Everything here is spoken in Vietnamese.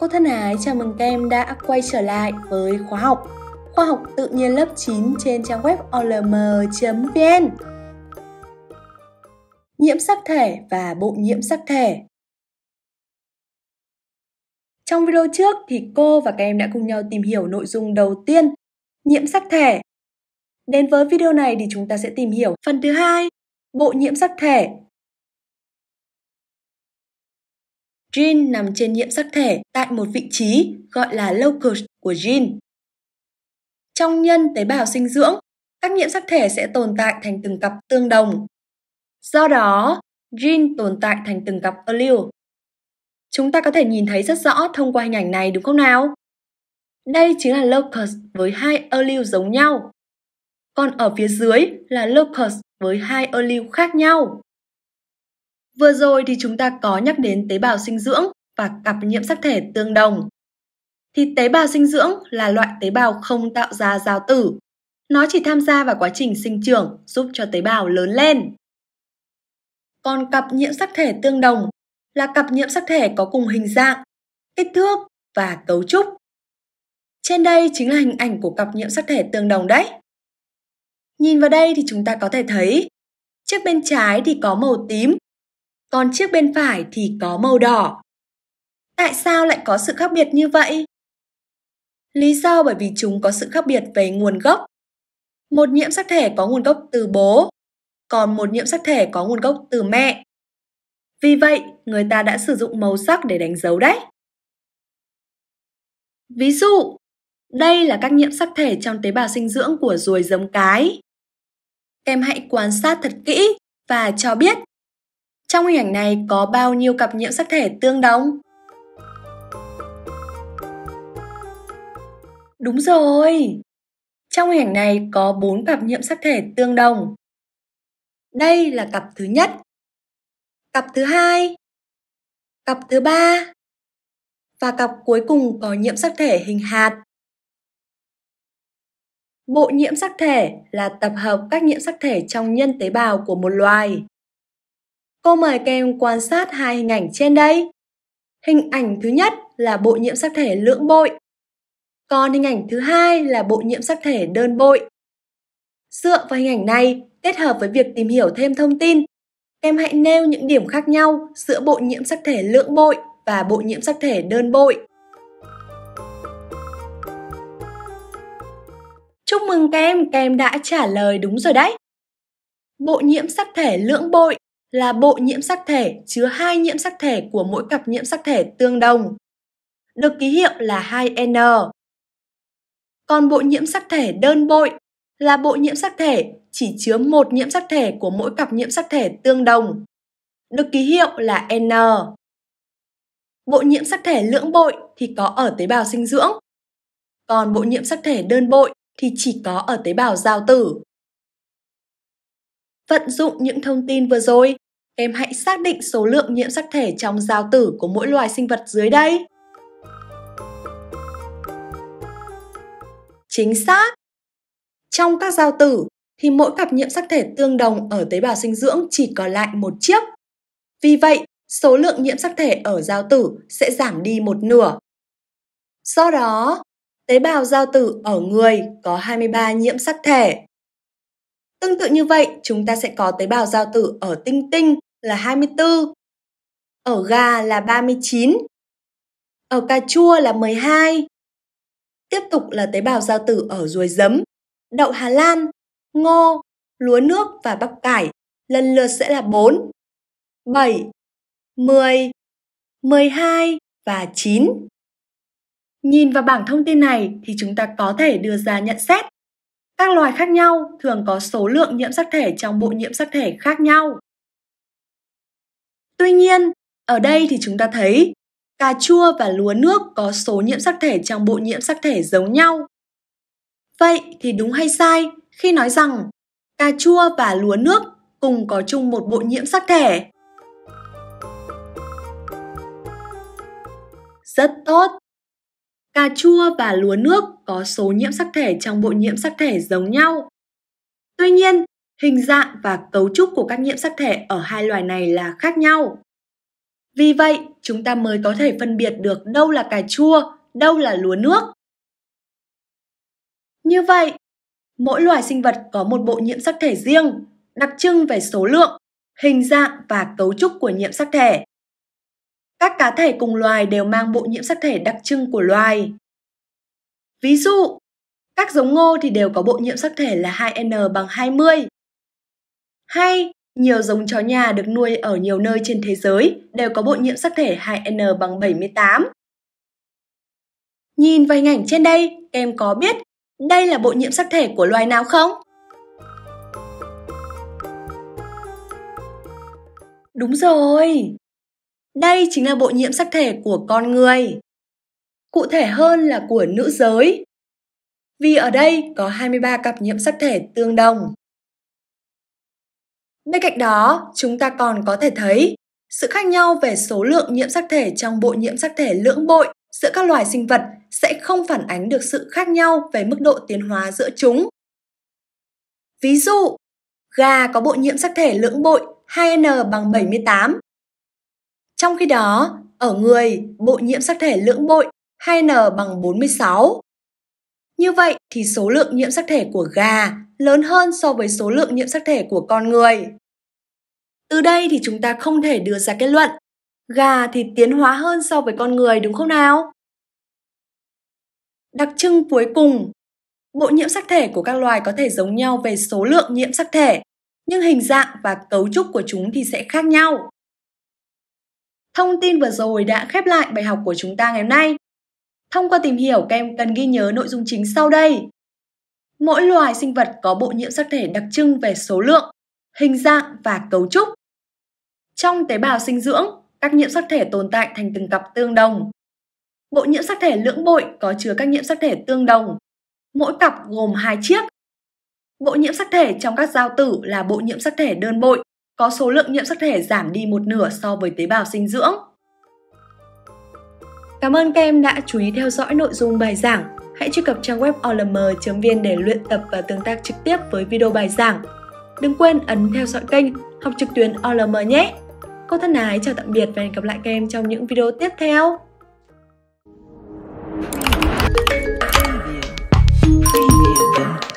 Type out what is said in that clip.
Cô thân ái chào mừng các em đã quay trở lại với khóa học Khoa học tự nhiên lớp 9 trên trang web olm.vn Nhiễm sắc thể và bộ nhiễm sắc thể Trong video trước thì cô và các em đã cùng nhau tìm hiểu nội dung đầu tiên Nhiễm sắc thể Đến với video này thì chúng ta sẽ tìm hiểu phần thứ hai Bộ nhiễm sắc thể Gene nằm trên nhiễm sắc thể tại một vị trí gọi là locus của gene. Trong nhân tế bào sinh dưỡng, các nhiễm sắc thể sẽ tồn tại thành từng cặp tương đồng. Do đó, gene tồn tại thành từng cặp allele. Chúng ta có thể nhìn thấy rất rõ thông qua hình ảnh này đúng không nào? Đây chính là locus với hai allele giống nhau. Còn ở phía dưới là locus với hai allele khác nhau. Vừa rồi thì chúng ta có nhắc đến tế bào sinh dưỡng và cặp nhiễm sắc thể tương đồng. Thì tế bào sinh dưỡng là loại tế bào không tạo ra giao tử. Nó chỉ tham gia vào quá trình sinh trưởng giúp cho tế bào lớn lên. Còn cặp nhiễm sắc thể tương đồng là cặp nhiễm sắc thể có cùng hình dạng, kích thước và cấu trúc. Trên đây chính là hình ảnh của cặp nhiễm sắc thể tương đồng đấy. Nhìn vào đây thì chúng ta có thể thấy chiếc bên trái thì có màu tím còn chiếc bên phải thì có màu đỏ. Tại sao lại có sự khác biệt như vậy? Lý do bởi vì chúng có sự khác biệt về nguồn gốc. Một nhiễm sắc thể có nguồn gốc từ bố, còn một nhiễm sắc thể có nguồn gốc từ mẹ. Vì vậy, người ta đã sử dụng màu sắc để đánh dấu đấy. Ví dụ, đây là các nhiễm sắc thể trong tế bào sinh dưỡng của ruồi giống cái. Em hãy quan sát thật kỹ và cho biết trong hình ảnh này có bao nhiêu cặp nhiễm sắc thể tương đồng? Đúng rồi! Trong hình ảnh này có 4 cặp nhiễm sắc thể tương đồng. Đây là cặp thứ nhất, cặp thứ hai, cặp thứ ba và cặp cuối cùng có nhiễm sắc thể hình hạt. Bộ nhiễm sắc thể là tập hợp các nhiễm sắc thể trong nhân tế bào của một loài. Cô mời các em quan sát hai hình ảnh trên đây. Hình ảnh thứ nhất là bộ nhiễm sắc thể lưỡng bội. Còn hình ảnh thứ hai là bộ nhiễm sắc thể đơn bội. Dựa vào hình ảnh này, kết hợp với việc tìm hiểu thêm thông tin, em hãy nêu những điểm khác nhau giữa bộ nhiễm sắc thể lưỡng bội và bộ nhiễm sắc thể đơn bội. Chúc mừng các em, các em đã trả lời đúng rồi đấy. Bộ nhiễm sắc thể lưỡng bội là bộ nhiễm sắc thể chứa hai nhiễm sắc thể của mỗi cặp nhiễm sắc thể tương đồng, được ký hiệu là 2N. Còn bộ nhiễm sắc thể đơn bội là bộ nhiễm sắc thể chỉ chứa một nhiễm sắc thể của mỗi cặp nhiễm sắc thể tương đồng, được ký hiệu là N. Bộ nhiễm sắc thể lưỡng bội thì có ở tế bào sinh dưỡng, còn bộ nhiễm sắc thể đơn bội thì chỉ có ở tế bào giao tử. Vận dụng những thông tin vừa rồi, em hãy xác định số lượng nhiễm sắc thể trong giao tử của mỗi loài sinh vật dưới đây. Chính xác! Trong các giao tử thì mỗi cặp nhiễm sắc thể tương đồng ở tế bào sinh dưỡng chỉ còn lại một chiếc. Vì vậy, số lượng nhiễm sắc thể ở giao tử sẽ giảm đi một nửa. Do đó, tế bào giao tử ở người có 23 nhiễm sắc thể. Tương tự như vậy, chúng ta sẽ có tế bào giao tử ở tinh tinh là 24, ở gà là 39, ở cà chua là 12. Tiếp tục là tế bào giao tử ở ruồi giấm, đậu Hà Lan, ngô, lúa nước và bắp cải lần lượt sẽ là 4, 7, 10, 12 và 9. Nhìn vào bảng thông tin này thì chúng ta có thể đưa ra nhận xét. Các loài khác nhau thường có số lượng nhiễm sắc thể trong bộ nhiễm sắc thể khác nhau. Tuy nhiên, ở đây thì chúng ta thấy cà chua và lúa nước có số nhiễm sắc thể trong bộ nhiễm sắc thể giống nhau. Vậy thì đúng hay sai khi nói rằng cà chua và lúa nước cùng có chung một bộ nhiễm sắc thể? Rất tốt! Cà chua và lúa nước có số nhiễm sắc thể trong bộ nhiễm sắc thể giống nhau. Tuy nhiên, hình dạng và cấu trúc của các nhiễm sắc thể ở hai loài này là khác nhau. Vì vậy, chúng ta mới có thể phân biệt được đâu là cà chua, đâu là lúa nước. Như vậy, mỗi loài sinh vật có một bộ nhiễm sắc thể riêng, đặc trưng về số lượng, hình dạng và cấu trúc của nhiễm sắc thể. Các cá thể cùng loài đều mang bộ nhiễm sắc thể đặc trưng của loài. Ví dụ, các giống ngô thì đều có bộ nhiễm sắc thể là 2N bằng 20, hay, nhiều giống chó nhà được nuôi ở nhiều nơi trên thế giới đều có bộ nhiễm sắc thể 2N bằng 78. Nhìn vào hình ảnh trên đây, em có biết đây là bộ nhiễm sắc thể của loài nào không? Đúng rồi. Đây chính là bộ nhiễm sắc thể của con người. Cụ thể hơn là của nữ giới. Vì ở đây có 23 cặp nhiễm sắc thể tương đồng. Bên cạnh đó, chúng ta còn có thể thấy sự khác nhau về số lượng nhiễm sắc thể trong bộ nhiễm sắc thể lưỡng bội giữa các loài sinh vật sẽ không phản ánh được sự khác nhau về mức độ tiến hóa giữa chúng. Ví dụ, gà có bộ nhiễm sắc thể lưỡng bội 2N bằng 78. Trong khi đó, ở người, bộ nhiễm sắc thể lưỡng bội 2N bằng 46. Như vậy thì số lượng nhiễm sắc thể của gà lớn hơn so với số lượng nhiễm sắc thể của con người. Từ đây thì chúng ta không thể đưa ra kết luận, gà thì tiến hóa hơn so với con người đúng không nào? Đặc trưng cuối cùng Bộ nhiễm sắc thể của các loài có thể giống nhau về số lượng nhiễm sắc thể, nhưng hình dạng và cấu trúc của chúng thì sẽ khác nhau. Thông tin vừa rồi đã khép lại bài học của chúng ta ngày hôm nay. Thông qua tìm hiểu, các em cần ghi nhớ nội dung chính sau đây. Mỗi loài sinh vật có bộ nhiễm sắc thể đặc trưng về số lượng, hình dạng và cấu trúc. Trong tế bào sinh dưỡng, các nhiễm sắc thể tồn tại thành từng cặp tương đồng. Bộ nhiễm sắc thể lưỡng bội có chứa các nhiễm sắc thể tương đồng. Mỗi cặp gồm hai chiếc. Bộ nhiễm sắc thể trong các giao tử là bộ nhiễm sắc thể đơn bội, có số lượng nhiễm sắc thể giảm đi một nửa so với tế bào sinh dưỡng. Cảm ơn các em đã chú ý theo dõi nội dung bài giảng. Hãy truy cập trang web olm.vn để luyện tập và tương tác trực tiếp với video bài giảng. Đừng quên ấn theo dõi kênh Học trực tuyến OLM nhé! Cô thân ái chào tạm biệt và hẹn gặp lại các em trong những video tiếp theo. Preview.